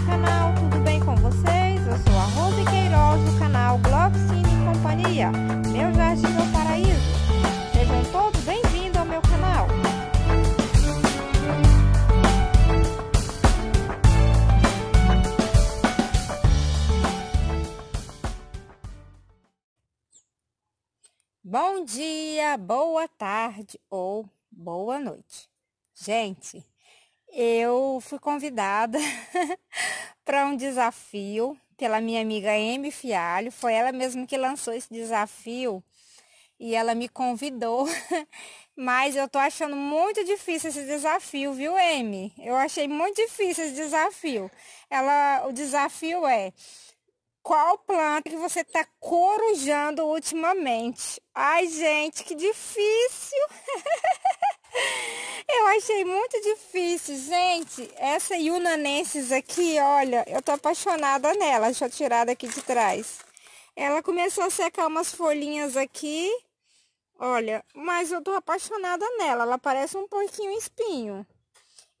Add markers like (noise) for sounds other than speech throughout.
meu canal, tudo bem com vocês? Eu sou a Rose Queiroz do canal Gloxine e Companhia, meu jardim meu paraíso. Sejam todos bem-vindos ao meu canal. Bom dia, boa tarde ou boa noite. Gente, eu fui convidada (laughs) para um desafio pela minha amiga M Fialho. Foi ela mesma que lançou esse desafio e ela me convidou. (laughs) Mas eu tô achando muito difícil esse desafio, viu, M? Eu achei muito difícil esse desafio. Ela, o desafio é qual planta que você tá corujando ultimamente? Ai, gente, que difícil! (laughs) Eu achei muito difícil, gente. Essa Yunanensis aqui, olha, eu tô apaixonada nela. Deixa eu tirar daqui de trás. Ela começou a secar umas folhinhas aqui. Olha, mas eu tô apaixonada nela. Ela parece um pouquinho espinho.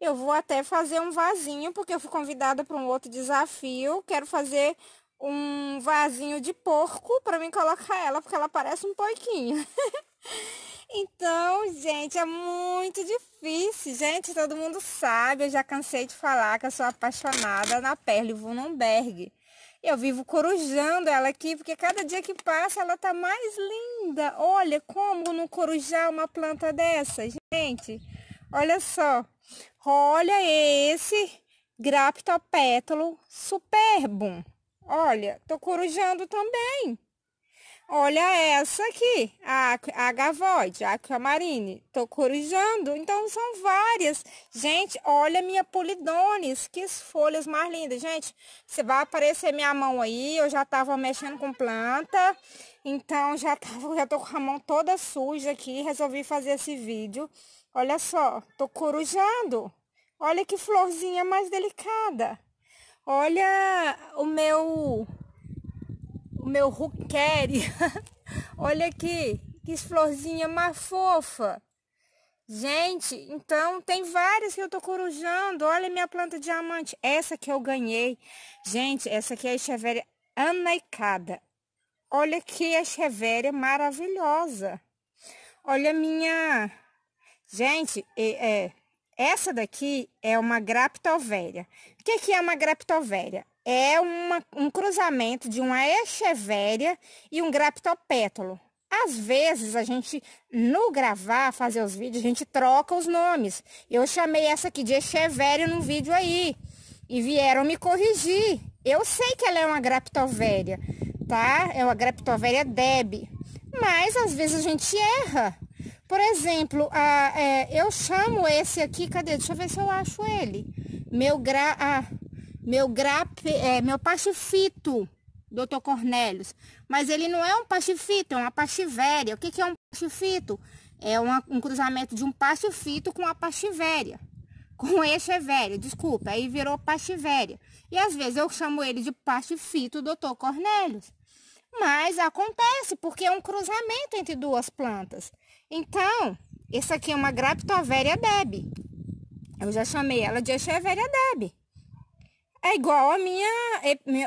Eu vou até fazer um vasinho, porque eu fui convidada para um outro desafio. Quero fazer um vasinho de porco para mim colocar ela, porque ela parece um porquinho. (laughs) Então, gente, é muito difícil. Gente, todo mundo sabe, eu já cansei de falar que eu sou apaixonada na Perle Wunderberg. Eu vivo corujando ela aqui, porque cada dia que passa ela tá mais linda. Olha como não corujar uma planta dessa, gente. Olha só. Olha esse Graptopétalo superbum. Olha, tô corujando também. Olha essa aqui, a agavoide, a aquamarine. Tô corujando. Então, são várias. Gente, olha minha polidones. Que folhas mais lindas. Gente, você vai aparecer minha mão aí. Eu já tava mexendo com planta. Então, já, tava, já tô com a mão toda suja aqui. Resolvi fazer esse vídeo. Olha só, tô corujando. Olha que florzinha mais delicada. Olha o meu meu ruquere. (laughs) Olha aqui, que florzinha mais fofa. Gente, então tem várias que eu tô corujando. Olha minha planta diamante. Essa que eu ganhei. Gente, essa aqui é a Echeveria anaicada. Olha que Echeveria maravilhosa. Olha minha... Gente, é, é, essa daqui é uma graptovéria. O que, que é uma graptovéria? é uma, um cruzamento de uma echevéria e um graptopétalo. Às vezes, a gente, no gravar, fazer os vídeos, a gente troca os nomes. Eu chamei essa aqui de echevéria num vídeo aí. E vieram me corrigir. Eu sei que ela é uma graptovéria, tá? É uma graptovéria deb. Mas, às vezes, a gente erra. Por exemplo, a, é, eu chamo esse aqui, cadê? Deixa eu ver se eu acho ele. Meu gra... Ah, meu grape, é, meu pastifito, doutor Cornélios. Mas ele não é um pastifito, é uma pastivéria. O que, que é um pastifito? É uma, um cruzamento de um pastifito com a pastivéria. Com echevéria, desculpa, aí virou pastivéria. E às vezes eu chamo ele de pastifito, doutor Cornélios. Mas acontece, porque é um cruzamento entre duas plantas. Então, esse aqui é uma graptovéria debe. Eu já chamei ela de Echeveria deb. É igual a minha,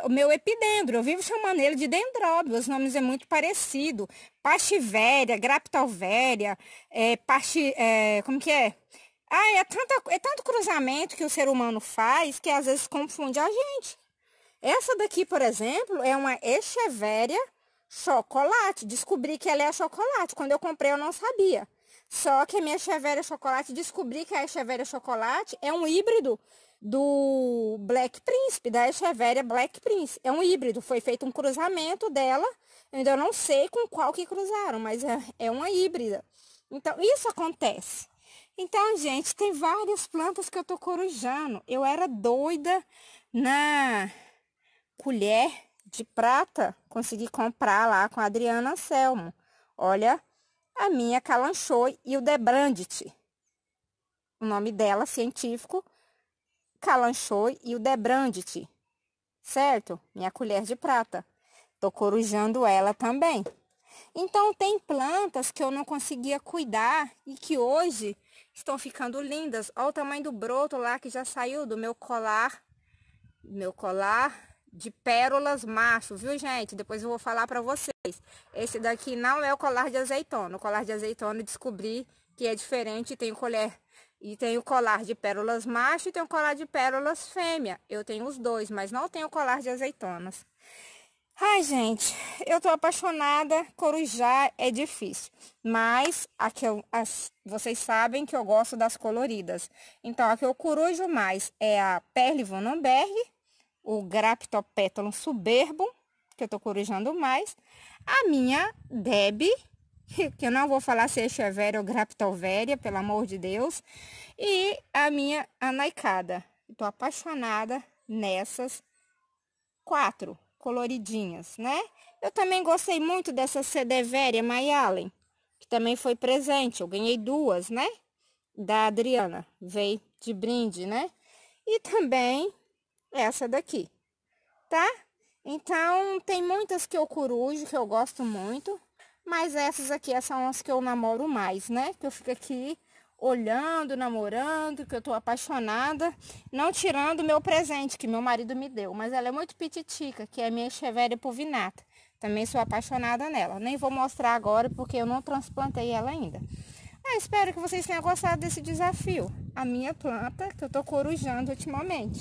o meu epidendro. Eu vivo chamando ele de dendróbio. Os nomes é muito parecido. Pastivéria, graptalvéria, é, parte, é, como que é? Ah, é, tanta, é tanto cruzamento que o ser humano faz que às vezes confunde a gente. Essa daqui, por exemplo, é uma echevéria chocolate. Descobri que ela é chocolate. Quando eu comprei, eu não sabia. Só que a minha Cheveira Chocolate, descobri que a Cheveira Chocolate é um híbrido do Black Prince, da Echeveria Black Prince. É um híbrido, foi feito um cruzamento dela. Então, eu ainda não sei com qual que cruzaram, mas é, é uma híbrida. Então, isso acontece. Então, gente, tem várias plantas que eu tô corujando. Eu era doida na colher de prata, consegui comprar lá com a Adriana Selmo. Olha, a minha Calanchoe e o Debrandt. O nome dela científico, Calanchoe e o Debrandt. Certo? Minha colher de prata. Tô corujando ela também. Então tem plantas que eu não conseguia cuidar e que hoje estão ficando lindas. Olha o tamanho do broto lá que já saiu do meu colar, meu colar de pérolas macho, viu, gente? Depois eu vou falar para vocês. Esse daqui não é o colar de azeitona. O colar de azeitona descobri que é diferente, tem o colher e tem o colar de pérolas macho e tem o colar de pérolas fêmea. Eu tenho os dois, mas não tenho o colar de azeitonas. Ai, gente, eu tô apaixonada, Corujar é difícil, mas aqui eu, as, vocês sabem que eu gosto das coloridas. Então, a que eu corujo mais é a Perle Vandenberg o graptopetalum suberbum, que eu estou corrigindo mais, a minha Deb, (laughs) que eu não vou falar se é Cheveria ou Graptoveria, pelo amor de Deus, e a minha Anaicada. Estou apaixonada nessas quatro coloridinhas, né? Eu também gostei muito dessa Cedeveria Mayalen, que também foi presente. Eu ganhei duas, né? Da Adriana, veio de brinde, né? E também essa daqui, tá? Então, tem muitas que eu corujo, que eu gosto muito, mas essas aqui essas são as que eu namoro mais, né? Que eu fico aqui olhando, namorando, que eu tô apaixonada, não tirando meu presente que meu marido me deu, mas ela é muito pititica, que é minha Cheveria Povinata. Também sou apaixonada nela. Nem vou mostrar agora porque eu não transplantei ela ainda. Ah, espero que vocês tenham gostado desse desafio. A minha planta que eu tô corujando ultimamente.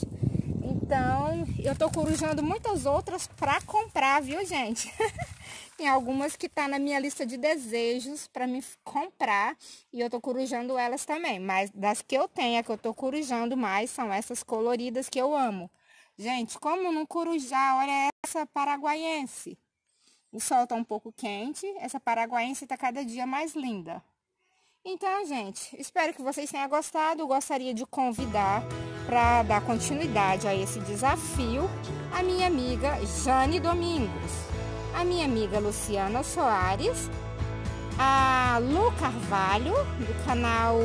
Então, eu tô corujando muitas outras para comprar, viu, gente? (laughs) Tem algumas que tá na minha lista de desejos para me comprar e eu tô corujando elas também. Mas das que eu tenho, a que eu tô corujando mais são essas coloridas que eu amo. Gente, como não corujar? Olha essa paraguaiense. O sol tá um pouco quente, essa paraguaiense tá cada dia mais linda. Então, gente, espero que vocês tenham gostado. Eu gostaria de convidar para dar continuidade a esse desafio a minha amiga Jane Domingos, a minha amiga Luciana Soares, a Lu Carvalho, do canal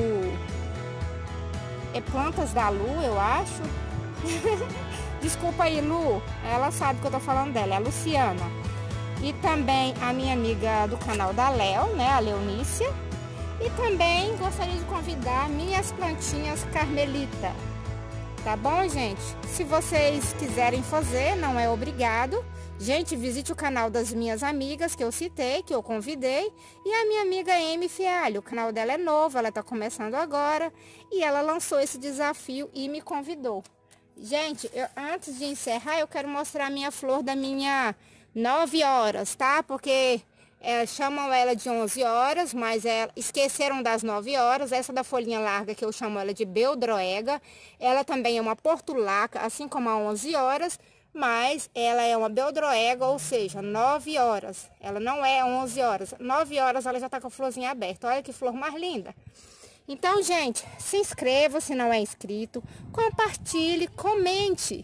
é Plantas da Lu, eu acho. (laughs) Desculpa aí, Lu, ela sabe que eu tô falando dela, é a Luciana. E também a minha amiga do canal da Léo, né, a Leonícia e também gostaria de convidar minhas plantinhas carmelita. Tá bom, gente? Se vocês quiserem fazer, não é obrigado. Gente, visite o canal das minhas amigas que eu citei, que eu convidei, e a minha amiga M Fialho. O canal dela é novo, ela tá começando agora, e ela lançou esse desafio e me convidou. Gente, eu, antes de encerrar, eu quero mostrar a minha flor da minha 9 horas, tá? Porque é, chamam ela de 11 horas, mas é, esqueceram das 9 horas. Essa da folhinha larga, que eu chamo ela de beldroega, ela também é uma portulaca, assim como a 11 horas, mas ela é uma beldroega, ou seja, 9 horas. Ela não é 11 horas. 9 horas ela já está com a florzinha aberta. Olha que flor mais linda. Então, gente, se inscreva se não é inscrito, compartilhe, comente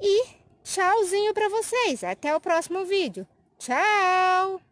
e tchauzinho para vocês. Até o próximo vídeo. Tchau!